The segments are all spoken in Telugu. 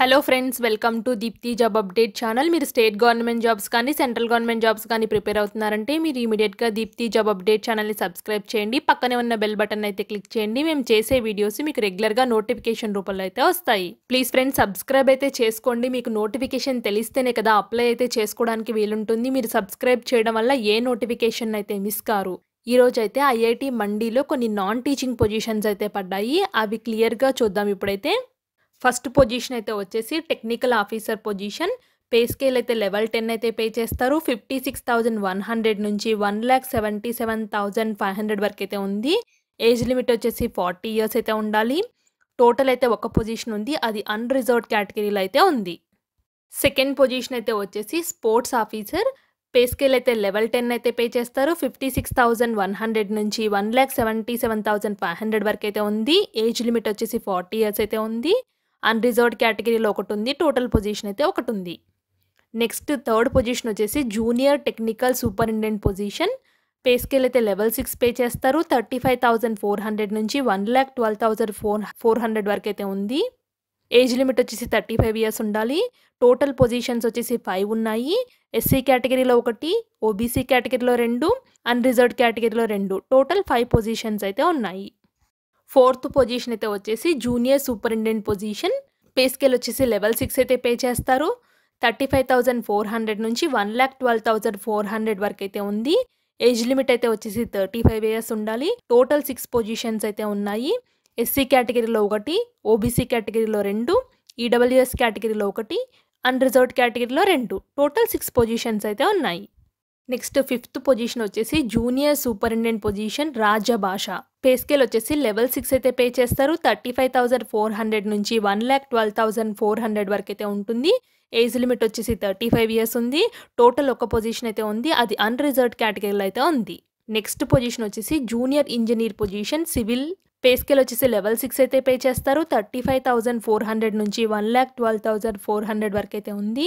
hello friends welcome to Deepti job update channel మీరు స్టేట్ గవర్నమెంట్ జాబ్స్ కానీ సెంట్రల్ గవర్నమెంట్ జాబ్స్ కానీ ప్రిపేర్ అవుతున్నారంటే మీరు ఇమీడియట్గా దీప్తి జాబ్ అప్డేట్ ఛానల్ని సబ్స్క్రైబ్ చేయండి పక్కనే ఉన్న బెల్ బటన్ అయితే క్లిక్ చేయండి మేము చేసే వీడియోస్ మీకు రెగ్యులర్గా నోటిఫికేషన్ రూపంలో అయితే వస్తాయి ప్లీజ్ ఫ్రెండ్స్ సబ్స్క్రైబ్ అయితే చేసుకోండి మీకు నోటిఫికేషన్ తెలిస్తేనే కదా అప్లై అయితే చేసుకోవడానికి వీలుంటుంది మీరు సబ్స్క్రైబ్ చేయడం వల్ల ఏ నోటిఫికేషన్ అయితే మిస్ కారు ఈరోజైతే ఐఐటి మండీలో కొన్ని నాన్ టీచింగ్ పొజిషన్స్ అయితే పడ్డాయి అవి క్లియర్గా చూద్దాం ఇప్పుడైతే ఫస్ట్ పొజిషన్ అయితే వచ్చేసి technical officer position pay scale అయితే లెవెల్ టెన్ అయితే పే చేస్తారు fifty six thousand one hundred నుంచి one lakh seventy seven thousand five hundred వరకు అయితే ఉంది ఏజ్ లిమిట్ వచ్చేసి ఫార్టీ ఇయర్స్ అయితే ఉండాలి టోటల్ అయితే ఒక పొజిషన్ ఉంది అది అన్రిజర్వ్డ్ కేటగిరీలో అయితే ఉంది సెకండ్ పొజిషన్ అయితే వచ్చేసి స్పోర్ట్స్ ఆఫీసర్ పే స్కేల్ అయితే లెవెల్ టెన్ అయితే పే చేస్తారు fifty six thousand one hundred నుంచి one lakh seventy seven thousand five hundred వరకు అయితే ఉంది ఏజ్ లిమిట్ వచ్చేసి ఫార్టీ ఇయర్స్ అయితే ఉంది అన్రిజర్వ్డ్ కేటగిరీలో ఒకటి ఉంది టోటల్ పొజిషన్ అయితే ఒకటి ఉంది నెక్స్ట్ థర్డ్ పొజిషన్ వచ్చేసి junior technical superintendent position pay scale అయితే లెవెల్ సిక్స్ పే చేస్తారు thirty five thousand four hundred నుంచి one lakh twelve thousand four four hundred వరకు అయితే ఉంది ఏజ్ లిమిట్ వచ్చేసి థర్టీ ఫైవ్ ఇయర్స్ ఉండాలి టోటల్ పొజిషన్స్ వచ్చేసి ఫైవ్ ఉన్నాయి ఎస్సీ కేటగిరీలో ఒకటి ఓబీసీ కేటగిరీలో రెండు అన్రిజర్వ్డ్ కేటగిరీలో రెండు టోటల్ ఫైవ్ పొజిషన్స్ అయితే ఉన్నాయి ఫోర్త్ పొజిషన్ అయితే వచ్చేసి junior superintendent position pay scale వచ్చేసి లెవెల్ సిక్స్ అయితే పే చేస్తారు thirty five thousand four hundred నుంచి one lakh twelve thousand four hundred వరకు అయితే ఉంది ఏజ్ లిమిట్ అయితే వచ్చేసి థర్టీ ఫైవ్ ఇయర్స్ ఉండాలి టోటల్ సిక్స్ పొజిషన్స్ అయితే ఉన్నాయి ఎస్సీ కేటగిరీలో ఒకటి ఓబీసీ కేటగిరీలో రెండు ఈడబ్ల్యూఎస్ కేటగిరీలో ఒకటి రిజర్వ్డ్ కేటగిరీలో రెండు టోటల్ సిక్స్ పొజిషన్స్ అయితే ఉన్నాయి నెక్స్ట్ ఫిఫ్త్ పొజిషన్ వచ్చేసి junior superintendent position Rajbhasha pay scale వచ్చేసి లెవెల్ సిక్స్ అయితే పే చేస్తారు thirty five thousand four hundred నుంచి one lakh twelve thousand four hundred వరకు అయితే ఉంటుంది ఏజ్ లిమిట్ వచ్చేసి థర్టీ ఫైవ్ ఇయర్స్ ఉంది టోటల్ ఒక పొజిషన్ అయితే ఉంది అది అన్రిజర్వ్డ్ కేటగిరీలో అయితే ఉంది నెక్స్ట్ పొజిషన్ వచ్చేసి junior engineer position civil pay scale వచ్చేసి లెవెల్ సిక్స్ అయితే పే చేస్తారు thirty five thousand four hundred నుంచి one lakh twelve thousand four hundred వరకు అయితే ఉంది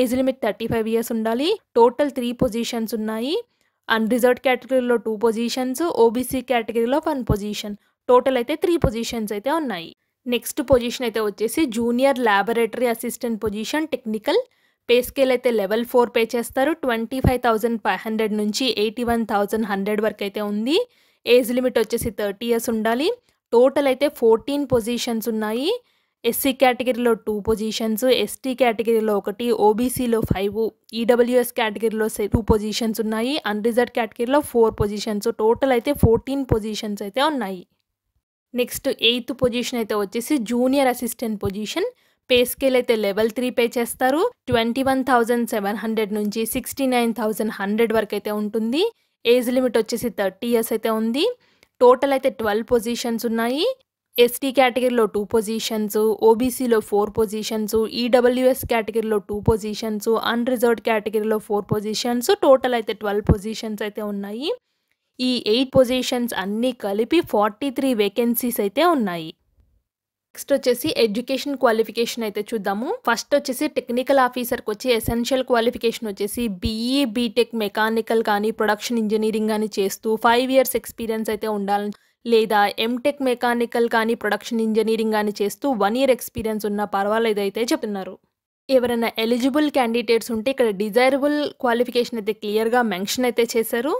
age limit thirty five years ఉండాలి టోటల్ త్రీ పొజిషన్స్ ఉన్నాయి అండ్ రిజర్వ్ కేటగిరీలో టూ పొజిషన్స్ ఓబీసీ కేటగిరీలో వన్ పొజిషన్ టోటల్ అయితే త్రీ పొజిషన్స్ అయితే ఉన్నాయి నెక్స్ట్ పొజిషన్ అయితే వచ్చేసి junior laboratory assistant position technical pay scale అయితే లెవెల్ ఫోర్ పే చేస్తారు twenty five thousand five hundred నుంచి ఎయిటీ వన్ థౌజండ్ హండ్రెడ్ వరకు అయితే ఉంది ఏజ్ లిమిట్ వచ్చేసి థర్టీ ఇయర్స్ ఉండాలి టోటల్ అయితే ఫోర్టీన్ పొజిషన్స్ ఉన్నాయి ఎస్సీ కేటగిరీలో టూ పొజిషన్స్ ఎస్టీ కేటగిరీలో ఒకటి ఓబీసీలో ఫైవ్ ఈడబ్ల్యూఎస్ కేటగిరీలో టూ పొజిషన్స్ ఉన్నాయి అన్రిజర్వ్ కేటగిరీలో ఫోర్ పొజిషన్స్ టోటల్ అయితే ఫోర్టీన్ పొజిషన్స్ అయితే ఉన్నాయి నెక్స్ట్ ఎయిత్ పొజిషన్ అయితే వచ్చేసి junior assistant position pay scale అయితే లెవెల్ త్రీ పే చేస్తారు twenty one thousand seven hundred నుంచి సిక్స్టీ నైన్ థౌజండ్ హండ్రెడ్ వరకు అయితే ఉంటుంది ఏజ్ లిమిట్ వచ్చేసి థర్టీ ఇయర్స్ అయితే ఉంది టోటల్ అయితే ట్వెల్వ్ పొజిషన్స్ ఉన్నాయి ఎస్టీ కేటగిరీలో టూ పొజిషన్స్ ఓబీసీలో ఫోర్ పొజిషన్స్ ఈడబ్ల్యూఎస్ కేటగిరీలో టూ పొజిషన్స్ అన్రిజర్వ్డ్ కేటగిరీలో ఫోర్ పొజిషన్స్ టోటల్ అయితే ట్వెల్వ్ పొజిషన్స్ అయితే ఉన్నాయి ఈ ఎయిట్ పొజిషన్స్ అన్నీ కలిపి ఫార్టీ త్రీ వేకెన్సీస్ అయితే ఉన్నాయి నెక్స్ట్ వచ్చేసి ఎడ్యుకేషన్ క్వాలిఫికేషన్ అయితే చూద్దాము ఫస్ట్ వచ్చేసి టెక్నికల్ ఆఫీసర్కి వచ్చి ఎసెన్షియల్ క్వాలిఫికేషన్ వచ్చేసి బీఈ బీటెక్ మెకానికల్ కానీ ప్రొడక్షన్ ఇంజనీరింగ్ కానీ చేస్తూ ఫైవ్ ఇయర్స్ ఎక్స్పీరియన్స్ అయితే ఉండాలని లేదా ఎంటెక్ మెకానికల్ కానీ ప్రొడక్షన్ ఇంజనీరింగ్ కానీ చేస్తూ వన్ ఇయర్ ఎక్స్పీరియన్స్ పర్వాలేదు పర్వాలేదైతే చెప్తున్నారు ఎవరైనా ఎలిజిబుల్ క్యాండిడేట్స్ ఉంటే ఇక్కడ డిజైరబుల్ క్వాలిఫికేషన్ అయితే క్లియర్గా మెన్షన్ అయితే చేశారు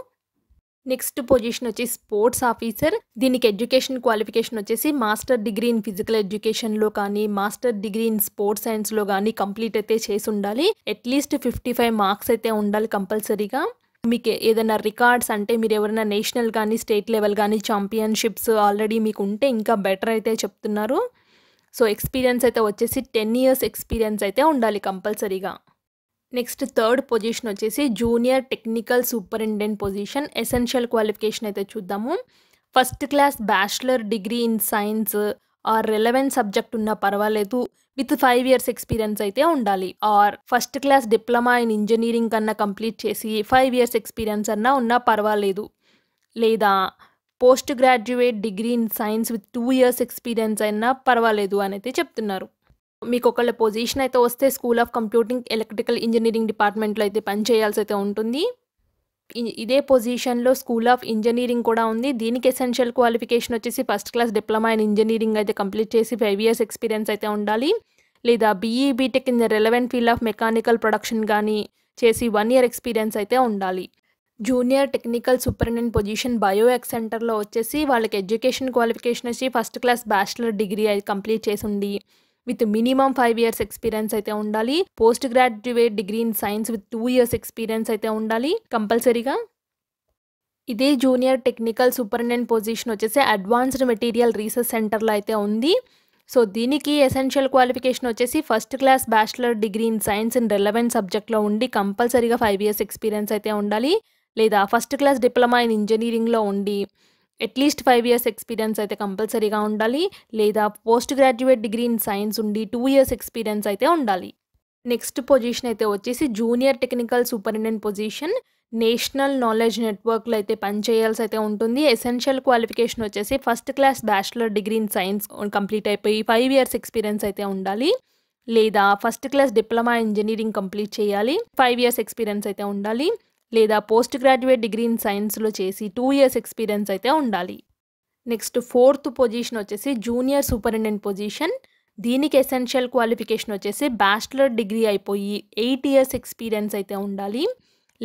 నెక్స్ట్ పొజిషన్ వచ్చి స్పోర్ట్స్ ఆఫీసర్ దీనికి ఎడ్యుకేషన్ క్వాలిఫికేషన్ వచ్చేసి మాస్టర్ డిగ్రీ ఇన్ ఫిజికల్ ఎడ్యుకేషన్లో కానీ మాస్టర్ డిగ్రీ ఇన్ స్పోర్ట్స్ సైన్స్లో కానీ కంప్లీట్ అయితే చేసి ఉండాలి అట్లీస్ట్ ఫిఫ్టీ ఫైవ్ మార్క్స్ అయితే ఉండాలి కంపల్సరీగా మీకు ఏదైనా రికార్డ్స్ అంటే మీరు ఎవరైనా నేషనల్ కానీ స్టేట్ లెవెల్ కానీ ఛాంపియన్షిప్స్ ఆల్రెడీ మీకు ఉంటే ఇంకా బెటర్ అయితే చెప్తున్నారు సో ఎక్స్పీరియన్స్ అయితే వచ్చేసి టెన్ ఇయర్స్ ఎక్స్పీరియన్స్ అయితే ఉండాలి కంపల్సరీగా నెక్స్ట్ థర్డ్ పొజిషన్ వచ్చేసి junior technical superintendent position essential qualification అయితే చూద్దాము first class bachelor degree in science or relevant subject ఉన్నా పర్వాలేదు విత్ ఫైవ్ ఇయర్స్ ఎక్స్పీరియన్స్ అయితే ఉండాలి or first class diploma in engineering కన్నా కంప్లీట్ చేసి ఫైవ్ ఇయర్స్ ఎక్స్పీరియన్స్ అన్నా ఉన్నా పర్వాలేదు లేదా post graduate degree in science with two years experience అయినా పర్వాలేదు అని అయితే చెప్తున్నారు మీకు ఒకళ్ళ పొజిషన్ అయితే వస్తే school of computing electrical engineering డిపార్ట్మెంట్లో అయితే పనిచేయాల్సి అయితే ఉంటుంది ఇదే పొజిషన్లో స్కూల్ ఆఫ్ ఇంజనీరింగ్ కూడా ఉంది దీనికి ఎసెన్షియల్ క్వాలిఫికేషన్ వచ్చేసి first class diploma in engineering అయితే కంప్లీట్ చేసి ఫైవ్ ఇయర్స్ ఎక్స్పీరియన్స్ అయితే ఉండాలి లేదా BE BTech in the relevant field of mechanical production కానీ చేసి వన్ ఇయర్ ఎక్స్పీరియన్స్ అయితే ఉండాలి జూనియర్ టెక్నికల్ సూపరింటెండెంట్ పొజిషన్ ఎక్స్ సెంటర్లో వచ్చేసి వాళ్ళకి ఎడ్యుకేషన్ క్వాలిఫికేషన్ వచ్చి ఫస్ట్ క్లాస్ బ్యాచిలర్ డిగ్రీ అయితే కంప్లీట్ చేసి ఉండి with minimum five years experience అయితే ఉండాలి post graduate degree in science with two years experience అయితే ఉండాలి కంపల్సరీగా ఇదే జూనియర్ టెక్నికల్ సూపరింటెండెంట్ పొజిషన్ వచ్చేసి అడ్వాన్స్డ్ మెటీరియల్ రీసెర్చ్ సెంటర్లో అయితే ఉంది సో దీనికి ఎసెన్షియల్ క్వాలిఫికేషన్ వచ్చేసి first class bachelor degree in science in relevant సబ్జెక్ట్లో ఉండి కంపల్సరీగా ఫైవ్ ఇయర్స్ ఎక్స్పీరియన్స్ అయితే ఉండాలి లేదా ఫస్ట్ క్లాస్ డిప్లొమా ఇన్ ఇంజనీరింగ్లో ఉండి అట్లీస్ట్ ఫైవ్ ఇయర్స్ ఎక్స్పీరియన్స్ అయితే కంపల్సరీగా ఉండాలి లేదా post graduate degree in science ఉండి టూ ఇయర్స్ ఎక్స్పీరియన్స్ అయితే ఉండాలి నెక్స్ట్ పొజిషన్ అయితే వచ్చేసి junior technical superintendent position national knowledge నెట్వర్క్లో అయితే పనిచేయాల్సి అయితే ఉంటుంది ఎసెన్షియల్ క్వాలిఫికేషన్ వచ్చేసి first class bachelor degree in science complete అయిపోయి ఫైవ్ ఇయర్స్ ఎక్స్పీరియన్స్ అయితే ఉండాలి లేదా first class diploma engineering complete చేయాలి ఫైవ్ ఇయర్స్ ఎక్స్పీరియన్స్ అయితే ఉండాలి లేదా పోస్ట్ గ్రాడ్యుయేట్ డిగ్రీ ఇన్ సైన్స్లో చేసి టూ ఇయర్స్ ఎక్స్పీరియన్స్ అయితే ఉండాలి నెక్స్ట్ ఫోర్త్ పొజిషన్ వచ్చేసి జూనియర్ సూపరింటెండెంట్ పొజిషన్ దీనికి ఎసెన్షియల్ క్వాలిఫికేషన్ వచ్చేసి బ్యాచిలర్ డిగ్రీ అయిపోయి ఎయిట్ ఇయర్స్ ఎక్స్పీరియన్స్ అయితే ఉండాలి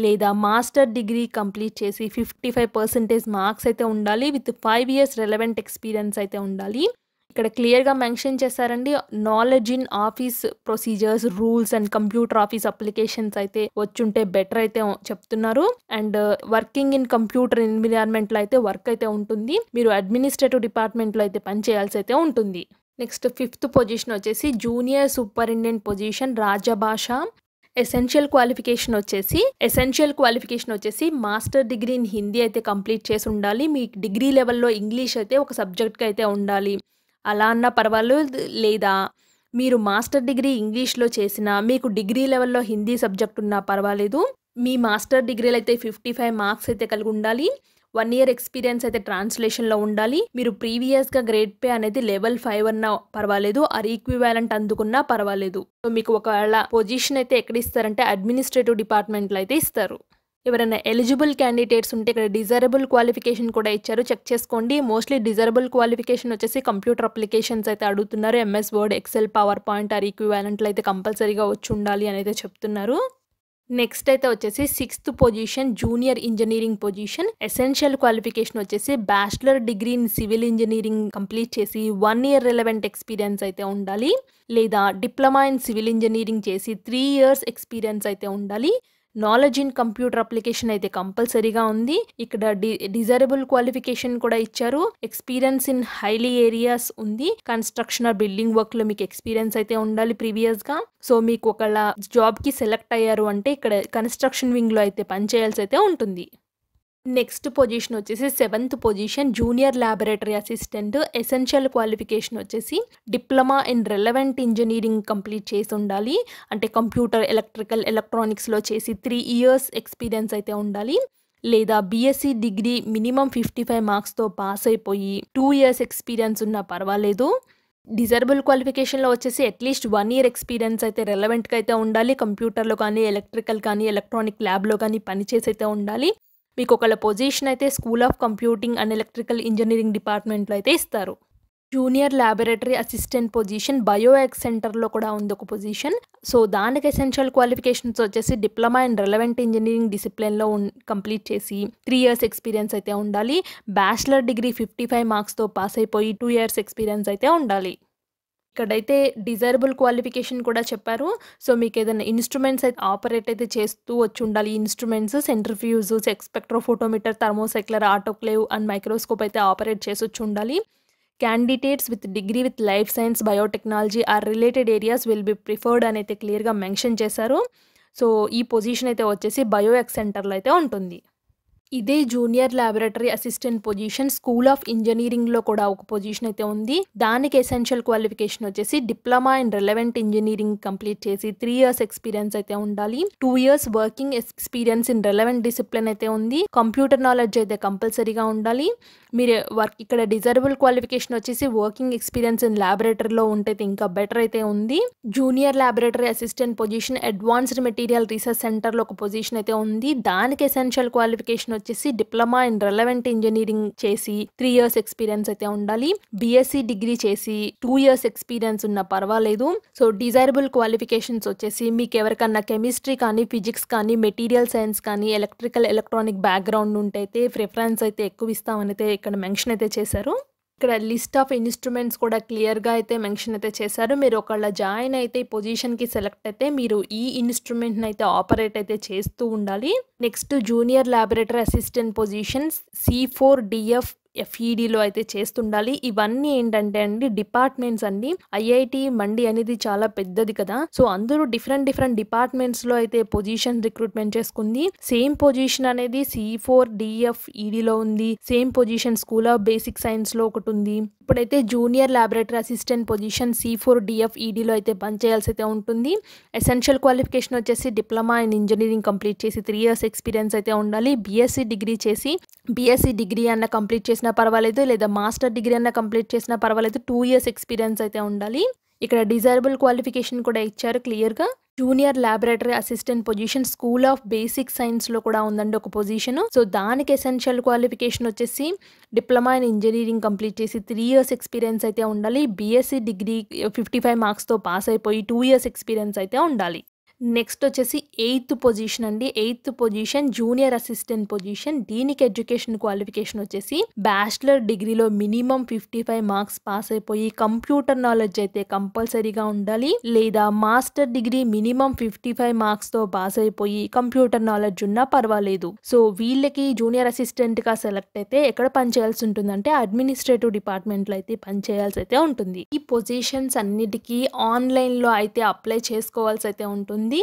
లేదా మాస్టర్ డిగ్రీ కంప్లీట్ చేసి ఫిఫ్టీ ఫైవ్ పర్సెంటేజ్ మార్క్స్ అయితే ఉండాలి with five years relevant experience అయితే ఉండాలి ఇక్కడ క్లియర్గా మెన్షన్ చేశారండి knowledge in office procedures rules and computer office applications అయితే వచ్చుంటే బెటర్ అయితే చెప్తున్నారు అండ్ వర్కింగ్ ఇన్ కంప్యూటర్ ఎన్విరాన్మెంట్లో అయితే వర్క్ అయితే ఉంటుంది మీరు అడ్మినిస్ట్రేటివ్ డిపార్ట్మెంట్లో అయితే పని చేయాల్సి అయితే ఉంటుంది నెక్స్ట్ ఫిఫ్త్ పొజిషన్ వచ్చేసి junior superintendent position Rajbhasha essential qualification వచ్చేసి ఎసెన్షియల్ క్వాలిఫికేషన్ వచ్చేసి మాస్టర్ డిగ్రీ ఇన్ హిందీ అయితే కంప్లీట్ చేసి ఉండాలి మీ డిగ్రీ లెవెల్లో ఇంగ్లీష్ అయితే ఒక సబ్జెక్ట్గా అయితే ఉండాలి అలా అన్న పర్వాలేదు లేదా మీరు మాస్టర్ డిగ్రీ ఇంగ్లీష్లో చేసినా మీకు డిగ్రీ లెవెల్లో హిందీ సబ్జెక్ట్ ఉన్నా పర్వాలేదు మీ మాస్టర్ డిగ్రీలు అయితే ఫిఫ్టీ ఫైవ్ మార్క్స్ అయితే కలిగి ఉండాలి వన్ ఇయర్ ఎక్స్పీరియన్స్ అయితే ట్రాన్స్లేషన్లో ఉండాలి మీరు ప్రీవియస్గా గ్రేడ్ పే అనేది లెవెల్ ఫైవ్ అన్నా పర్వాలేదు ఆర్ ఈక్వివాలెంట్ అందుకున్నా పర్వాలేదు సో మీకు ఒకవేళ పొజిషన్ అయితే ఎక్కడ ఇస్తారంటే అడ్మినిస్ట్రేటివ్ డిపార్ట్మెంట్లో అయితే ఇస్తారు ఎవరైనా ఎలిజిబుల్ క్యాండిడేట్స్ ఉంటే ఇక్కడ డిజైరబుల్ క్వాలిఫికేషన్ కూడా ఇచ్చారు చెక్ చేసుకోండి మోస్ట్లీ డిజైరబుల్ క్వాలిఫికేషన్ వచ్చేసి కంప్యూటర్ అప్లికేషన్స్ అయితే అడుగుతున్నారు MS Word Excel PowerPoint or ఈక్వివాలెంట్లు అయితే కంపల్సరీగా వచ్చి ఉండాలి అని అయితే చెప్తున్నారు నెక్స్ట్ అయితే వచ్చేసి sixth position junior engineering position essential qualification వచ్చేసి bachelor degree in civil engineering complete చేసి వన్ ఇయర్ రిలవెంట్ ఎక్స్పీరియన్స్ అయితే ఉండాలి లేదా డిప్లొమా ఇన్ సివిల్ ఇంజనీరింగ్ చేసి త్రీ ఇయర్స్ ఎక్స్పీరియన్స్ అయితే ఉండాలి నాలెడ్జ్ ఇన్ కంప్యూటర్ అప్లికేషన్ అయితే కంపల్సరీగా ఉంది ఇక్కడ డిజైరబుల్ క్వాలిఫికేషన్ కూడా ఇచ్చారు ఎక్స్పీరియన్స్ ఇన్ హైలీ ఏరియాస్ ఉంది కన్స్ట్రక్షన్ ఆర్ బిల్డింగ్ వర్క్ లో మీకు ఎక్స్పీరియన్స్ అయితే ఉండాలి ప్రీవియస్ గా సో మీకు ఒకళ్ళ జాబ్ కి సెలెక్ట్ అయ్యారు అంటే ఇక్కడ కన్స్ట్రక్షన్ వింగ్ లో అయితే పనిచేయాల్సి అయితే ఉంటుంది నెక్స్ట్ పొజిషన్ వచ్చేసి seventh position junior laboratory assistant essential qualification వచ్చేసి diploma in relevant engineering complete చేసి ఉండాలి అంటే కంప్యూటర్ ఎలక్ట్రికల్ ఎలక్ట్రానిక్స్లో చేసి త్రీ ఇయర్స్ ఎక్స్పీరియన్స్ అయితే ఉండాలి లేదా BSc degree minimum fifty five మార్క్స్తో పాస్ అయిపోయి టూ ఇయర్స్ ఎక్స్పీరియన్స్ ఉన్నా పర్వాలేదు డిజర్బుల్ క్వాలిఫికేషన్లో వచ్చేసి అట్లీస్ట్ వన్ ఇయర్ ఎక్స్పీరియన్స్ అయితే రెలవెంట్గా అయితే ఉండాలి కంప్యూటర్లో కానీ ఎలక్ట్రికల్ కానీ ఎలక్ట్రానిక్ ల్యాబ్లో కానీ పనిచేసి అయితే ఉండాలి మీకు ఒకళ్ళ పొజిషన్ అయితే school of computing and electrical engineering డిపార్ట్మెంట్లో అయితే ఇస్తారు junior laboratory assistant position BioX సెంటర్లో కూడా ఉంది ఒక పొజిషన్ సో దానికి ఎసెన్షియల్ క్వాలిఫికేషన్స్ వచ్చేసి డిప్లొమా అండ్ రెలవెంట్ ఇంజనీరింగ్ డిసిప్లిన్లో కంప్లీట్ చేసి త్రీ ఇయర్స్ ఎక్స్పీరియన్స్ అయితే ఉండాలి బ్యాచిలర్ డిగ్రీ ఫిఫ్టీ ఫైవ్ మార్క్స్తో పాస్ అయిపోయి టూ ఇయర్స్ ఎక్స్పీరియన్స్ అయితే ఉండాలి ఇక్కడైతే డిజైరబుల్ క్వాలిఫికేషన్ కూడా చెప్పారు సో మీకు ఏదైనా ఇన్స్ట్రుమెంట్స్ అయితే ఆపరేట్ అయితే చేస్తూ వచ్చి ఉండాలి instruments centrifuge spectrophotometer thermocycler autoclave and microscope అయితే ఆపరేట్ చేసి వచ్చి ఉండాలి candidates with degree with life science biotechnology or related areas will be preferred అని అయితే క్లియర్గా మెన్షన్ చేశారు సో ఈ పొజిషన్ అయితే వచ్చేసి బయోఎక్ సెంటర్లో అయితే ఉంటుంది ఇదే junior laboratory assistant position school of engineering లో కూడా ఒక పొజిషన్ అయితే ఉంది దానికి ఎసెన్షియల్ క్వాలిఫికేషన్ వచ్చేసి diploma in relevant engineering complete చేసి త్రీ ఇయర్స్ ఎక్స్పీరియన్స్ అయితే ఉండాలి two years working experience in relevant discipline అయితే ఉంది కంప్యూటర్ నాలెడ్జ్ అయితే కంపల్సరీగా ఉండాలి మీరు వర్క్ ఇక్కడ డిజర్వల్ క్వాలిఫికేషన్ వచ్చేసి వర్కింగ్ ఎక్స్పీరియన్స్ ఇన్ ల్యాబొరేటరీలో ఉంటే ఇంకా బెటర్ అయితే ఉంది junior laboratory assistant position advanced material research centre లో ఒక పొజిషన్ అయితే ఉంది దానికి ఎసెన్షియల్ క్వాలిఫికేషన్ వచ్చేసి డిప్లొమా ఇన్ రెలవెంట్ ఇంజనీరింగ్ చేసి త్రీ ఇయర్స్ ఎక్స్పీరియన్స్ అయితే ఉండాలి బీఎస్సీ డిగ్రీ చేసి టూ ఇయర్స్ ఎక్స్పీరియన్స్ ఉన్నా పర్వాలేదు సో డిజైరబుల్ క్వాలిఫికేషన్స్ వచ్చేసి మీకు ఎవరికన్నా కెమిస్ట్రీ కానీ ఫిజిక్స్ కానీ మెటీరియల్ సైన్స్ కానీ ఎలక్ట్రికల్ ఎలక్ట్రానిక్ బ్యాక్గ్రౌండ్ ఉంటే అయితే ప్రిఫరెన్స్ అయితే ఎక్కువ ఇస్తామని అయితే ఇక్కడ మెన్షన్ అయితే చేశారు ఇక్కడ లిస్ట్ ఆఫ్ ఇన్స్ట్రుమెంట్స్ కూడా క్లియర్గా అయితే మెన్షన్ అయితే చేశారు మీరు ఒకళ్ళ జాయిన్ అయితే ఈ పొజిషన్కి సెలెక్ట్ అయితే మీరు ఈ ఇన్స్ట్రుమెంట్ని అయితే ఆపరేట్ అయితే చేస్తూ ఉండాలి next junior laboratory assistant positions C four DF ఎఫ్ఈడిలో అయితే చేస్తుండాలి ఇవన్నీ ఏంటంటే అండి డిపార్ట్మెంట్స్ అండి ఐఐటి మండి అనేది చాలా పెద్దది కదా సో అందరూ డిఫరెంట్ డిఫరెంట్ డిపార్ట్మెంట్స్ లో అయితే పొజిషన్ రిక్రూట్మెంట్ చేసుకుంది సేమ్ పొజిషన్ అనేది సి ఫోర్ డిఎఫ్ఈడిలో ఉంది same position school of basic science లో ఒకటి ఉంది ఇప్పుడైతే junior laboratory assistant position C four DF ఈడీలో అయితే పనిచేయాల్సి అయితే ఉంటుంది ఎసెన్షియల్ క్వాలిఫికేషన్ వచ్చేసి డిప్లొమా ఇన్ ఇంజనీరింగ్ కంప్లీట్ చేసి త్రీ ఇయర్స్ ఎక్స్పీరియన్స్ అయితే ఉండాలి బీఎస్సీ డిగ్రీ చేసి బీఎస్సీ డిగ్రీ అన్న కంప్లీట్ చేసినా పర్వాలేదు లేదా మాస్టర్ డిగ్రీ అన్న కంప్లీట్ చేసినా పర్వాలేదు టూ ఇయర్స్ ఎక్స్పీరియన్స్ అయితే ఉండాలి ఇక్కడ డిజైరబుల్ క్వాలిఫికేషన్ కూడా ఇచ్చారు క్లియర్గా junior laboratory assistant position school of basic సైన్స్లో కూడా ఉందండి ఒక పొజిషన్ సో దానికి ఎసెన్షియల్ క్వాలిఫికేషన్ వచ్చేసి డిప్లొమా ఇన్ ఇంజనీరింగ్ కంప్లీట్ చేసి త్రీ ఇయర్స్ ఎక్స్పీరియన్స్ అయితే ఉండాలి బీఎస్సీ డిగ్రీ ఫిఫ్టీ ఫైవ్ మార్క్స్తో పాస్ అయిపోయి టూ ఇయర్స్ ఎక్స్పీరియన్స్ అయితే ఉండాలి నెక్స్ట్ వచ్చేసి ఎయిత్ పొజిషన్ అండి eighth position junior assistant position దీనికి ఎడ్యుకేషన్ క్వాలిఫికేషన్ వచ్చేసి బ్యాచిలర్ డిగ్రీలో minimum fifty five marks pass అయిపోయి కంప్యూటర్ నాలెడ్జ్ అయితే కంపల్సరీగా ఉండాలి లేదా master degree minimum fifty five తో పాస్ అయిపోయి కంప్యూటర్ నాలెడ్జ్ ఉన్నా పర్వాలేదు సో వీళ్ళకి జూనియర్ అసిస్టెంట్గా సెలెక్ట్ అయితే ఎక్కడ పనిచేయాల్సి ఉంటుందంటే అడ్మినిస్ట్రేటివ్ డిపార్ట్మెంట్ లో అయితే పనిచేయాల్సి అయితే ఉంటుంది ఈ పొజిషన్స్ అన్నిటికీ ఆన్లైన్ లో అయితే అప్లై చేసుకోవాల్సి అయితే ఉంటుంది ఉంది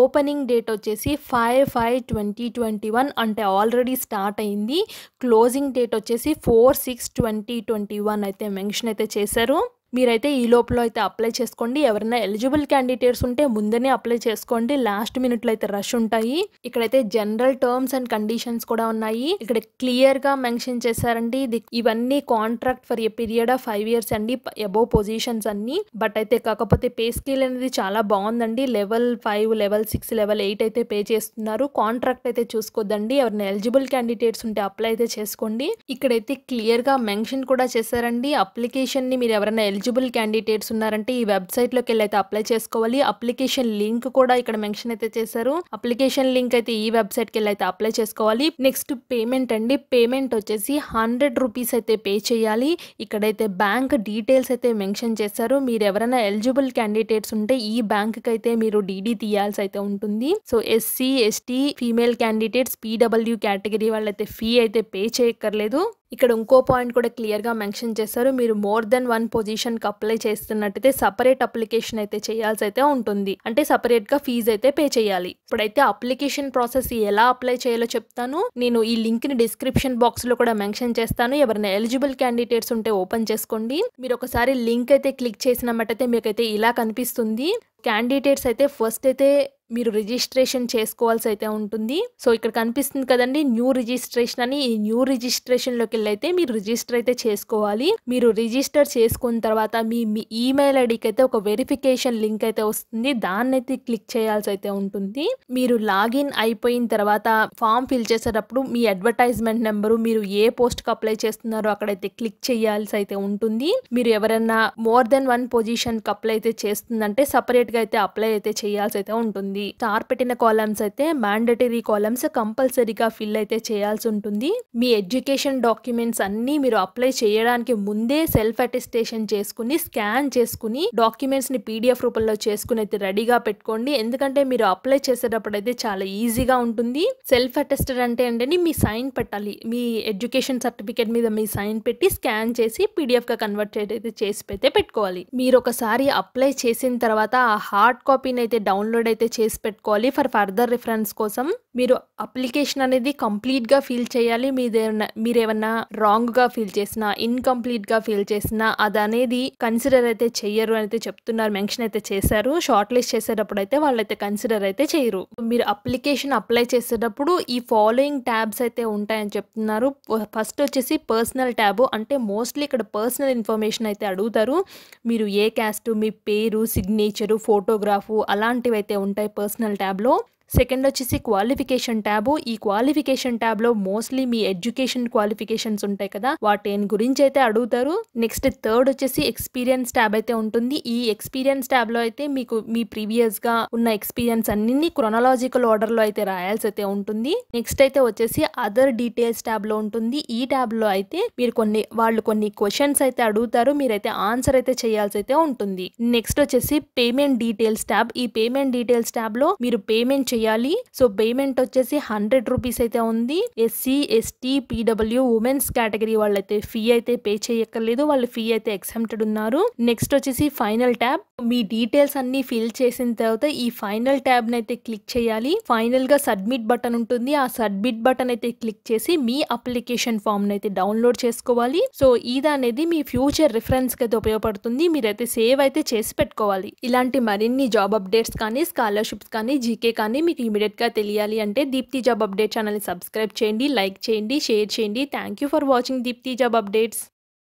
ఓపెనింగ్ డేట్ వచ్చేసి five five twenty twenty one అంటే ఆల్రెడీ స్టార్ట్ అయింది క్లోజింగ్ డేట్ వచ్చేసి four six twenty twenty one అయితే మెన్షన్ అయితే చేశారు మీరైతే ఈ లోపల అయితే అప్లై చేసుకోండి ఎవరైనా ఎలిజిబుల్ క్యాండిడేట్స్ ఉంటే ముందనే అప్లై చేసుకోండి లాస్ట్ మినిట్లో అయితే రష్ ఉంటాయి ఇక్కడైతే జనరల్ టర్మ్స్ అండ్ కండిషన్స్ కూడా ఉన్నాయి ఇక్కడ క్లియర్ గా మెన్షన్ చేశారండి ఇవన్నీ contract for a period of five years అండి అబోవ్ పొజిషన్స్ అన్ని బట్ అయితే కాకపోతే పే స్కేల్ అనేది చాలా బాగుందండి level five level six level eight అయితే పే చేస్తున్నారు కాంట్రాక్ట్ అయితే చూసుకోదండి ఎవరైనా ఎలిజిబుల్ క్యాండిడేట్స్ ఉంటే అప్లై అయితే చేసుకోండి ఇక్కడైతే క్లియర్ గా మెన్షన్ కూడా చేశారండి అప్లికేషన్ ని మీరు ఎవరైనా ఎలిజిబుల్ క్యాండిడేట్స్ ఉన్నారంటే ఈ వెబ్సైట్లోకి వెళ్ళి అయితే అప్లై చేసుకోవాలి అప్లికేషన్ లింక్ కూడా ఇక్కడ మెన్షన్ అయితే చేశారు అప్లికేషన్ లింక్ అయితే ఈ వెబ్సైట్కి వెళ్ళి అప్లై చేసుకోవాలి నెక్స్ట్ పేమెంట్ అండి పేమెంట్ వచ్చేసి హండ్రెడ్ రూపీస్ అయితే పే చేయాలి ఇక్కడైతే బ్యాంక్ డీటెయిల్స్ అయితే మెన్షన్ చేశారు మీరు ఎవరైనా ఎలిజిబుల్ క్యాండిడేట్స్ ఉంటే ఈ బ్యాంక్కి అయితే మీరు డీడీ తీయాల్సి అయితే ఉంటుంది so SC ST female candidates PW category వాళ్ళైతే ఫీ అయితే పే చేయక్కర్లేదు ఇక్కడ ఇంకో పాయింట్ కూడా క్లియర్గా మెన్షన్ చేశారు మీరు మోర్ దెన్ వన్ పొజిషన్కి అప్లై చేస్తున్నట్టయితే సపరేట్ అప్లికేషన్ అయితే చేయాల్సి అయితే ఉంటుంది అంటే సపరేట్గా ఫీజు అయితే పే చేయాలి ఇప్పుడైతే అప్లికేషన్ ప్రాసెస్ ఎలా అప్లై చేయాలో చెప్తాను నేను ఈ లింక్ని డిస్క్రిప్షన్ బాక్స్లో కూడా మెన్షన్ చేస్తాను ఎవరైనా ఎలిజిబుల్ క్యాండిడేట్స్ ఉంటే ఓపెన్ చేసుకోండి మీరు ఒకసారి లింక్ అయితే క్లిక్ చేసినట్టయితే మీకైతే ఇలా కనిపిస్తుంది క్యాండిడేట్స్ అయితే ఫస్ట్ అయితే మీరు రిజిస్ట్రేషన్ చేసుకోవాల్సి అయితే ఉంటుంది సో ఇక్కడ కనిపిస్తుంది కదండి న్యూ రిజిస్ట్రేషన్ అని ఈ న్యూ రిజిస్ట్రేషన్లోకి లోకి వెళ్ళైతే మీరు రిజిస్టర్ అయితే చేసుకోవాలి మీరు రిజిస్టర్ చేసుకున్న తర్వాత మీ మీ ఈమెయిల్ ఐడికి అయితే ఒక వెరిఫికేషన్ లింక్ అయితే వస్తుంది దాన్ని అయితే క్లిక్ చేయాల్సి అయితే ఉంటుంది మీరు లాగిన్ అయిపోయిన తర్వాత ఫామ్ ఫిల్ చేసేటప్పుడు మీ అడ్వర్టైజ్మెంట్ నెంబరు మీరు ఏ పోస్ట్కి అప్లై చేస్తున్నారో అక్కడైతే క్లిక్ చేయాల్సి అయితే ఉంటుంది మీరు ఎవరైనా మోర్ దెన్ వన్ పొజిషన్కి అప్లై అయితే చేస్తుందంటే సపరేట్గా అయితే అప్లై అయితే చేయాల్సి అయితే ఉంటుంది ఉంటుంది స్టార్ పెట్టిన కాలమ్స్ అయితే మ్యాండటరీ కాలమ్స్ కంపల్సరీగా ఫిల్ అయితే చేయాల్సి ఉంటుంది మీ ఎడ్యుకేషన్ డాక్యుమెంట్స్ అన్ని మీరు అప్లై చేయడానికి ముందే సెల్ఫ్ అటెస్టేషన్ చేసుకుని స్కాన్ చేసుకుని డాక్యుమెంట్స్ ని పీడిఎఫ్ రూపంలో చేసుకుని అయితే రెడీగా పెట్టుకోండి ఎందుకంటే మీరు అప్లై చేసేటప్పుడు అయితే చాలా ఈజీగా ఉంటుంది సెల్ఫ్ అటెస్టెడ్ అంటే ఏంటంటే మీ సైన్ పెట్టాలి మీ ఎడ్యుకేషన్ సర్టిఫికేట్ మీద మీ సైన్ పెట్టి స్కాన్ చేసి పీడిఎఫ్ గా కన్వర్ట్ అయితే చేసి పెట్టుకోవాలి మీరు ఒకసారి అప్లై చేసిన తర్వాత ఆ హార్డ్ కాపీని అయితే డౌన్లోడ్ అయితే ప్లేస్ పెట్టుకోవాలి ఫర్ ఫర్దర్ రిఫరెన్స్ కోసం మీరు అప్లికేషన్ అనేది కంప్లీట్గా ఫీల్ చేయాలి మీదేమన్నా మీరేమన్నా రాంగ్గా ఫీల్ చేసినా ఇన్కంప్లీట్గా ఫీల్ చేసినా అది అనేది కన్సిడర్ అయితే చెయ్యరు అయితే చెప్తున్నారు మెన్షన్ అయితే చేశారు షార్ట్ లిస్ట్ చేసేటప్పుడు అయితే వాళ్ళైతే కన్సిడర్ అయితే చేయరు మీరు అప్లికేషన్ అప్లై చేసేటప్పుడు ఈ ఫాలోయింగ్ ట్యాబ్స్ అయితే ఉంటాయని చెప్తున్నారు ఫస్ట్ వచ్చేసి పర్సనల్ ట్యాబ్ అంటే మోస్ట్లీ ఇక్కడ పర్సనల్ ఇన్ఫర్మేషన్ అయితే అడుగుతారు మీరు ఏ క్యాస్ట్ మీ పేరు సిగ్నేచరు ఫోటోగ్రాఫు అలాంటివి అయితే ఉంటాయి personal tableau సెకండ్ వచ్చేసి క్వాలిఫికేషన్ ట్యాబ్ ఈ క్వాలిఫికేషన్ ట్యాబ్లో మోస్ట్లీ మీ ఎడ్యుకేషన్ క్వాలిఫికేషన్స్ ఉంటాయి కదా వాటి గురించి అయితే అడుగుతారు నెక్స్ట్ థర్డ్ వచ్చేసి ఎక్స్పీరియన్స్ ట్యాబ్ అయితే ఉంటుంది ఈ ఎక్స్పీరియన్స్ ట్యాబ్లో అయితే మీకు మీ ప్రీవియస్గా ఉన్న ఎక్స్పీరియన్స్ అన్ని క్రొనలాజికల్ ఆర్డర్లో అయితే రాయాల్సి అయితే ఉంటుంది నెక్స్ట్ అయితే వచ్చేసి అదర్ డీటెయిల్స్ ట్యాబ్లో ఉంటుంది ఈ ట్యాబ్లో అయితే మీరు కొన్ని వాళ్ళు కొన్ని క్వశ్చన్స్ అయితే అడుగుతారు మీరైతే ఆన్సర్ అయితే చేయాల్సి అయితే ఉంటుంది నెక్స్ట్ వచ్చేసి పేమెంట్ డీటెయిల్స్ ట్యాబ్ ఈ పేమెంట్ డీటెయిల్స్ ట్యాబ్లో మీరు పేమెంట్ చేయాలి సో పేమెంట్ వచ్చేసి హండ్రెడ్ రూపీస్ అయితే ఉంది SC ST PW women's category వాళ్ళైతే ఫీ అయితే పే చేయక్కర్లేదు వాళ్ళు ఫీ అయితే ఎక్సెప్టెడ్ ఉన్నారు నెక్స్ట్ వచ్చేసి ఫైనల్ ట్యాబ్ మీ డీటెయిల్స్ అన్ని ఫిల్ చేసిన తర్వాత ఈ ఫైనల్ ట్యాబ్ అయితే క్లిక్ చేయాలి ఫైనల్ గా సబ్మిట్ బటన్ ఉంటుంది ఆ సబ్మిట్ బటన్ అయితే క్లిక్ చేసి మీ అప్లికేషన్ ఫామ్ అయితే డౌన్లోడ్ చేసుకోవాలి సో ఇది అనేది మీ ఫ్యూచర్ రిఫరెన్స్ అయితే ఉపయోగపడుతుంది మీరైతే సేవ్ అయితే చేసి పెట్టుకోవాలి ఇలాంటి మరిన్ని జాబ్ అప్డేట్స్ కానీ స్కాలర్షిప్స్ కానీ జీకే కానీ మీకు ఇమీడియట్గా తెలియాలి అంటే దీప్తి జాబ్ అప్డేట్ ఛానల్ని సబ్స్క్రైబ్ చేయండి లైక్ చేయండి షేర్ చేయండి thank for watching Deepthi job updates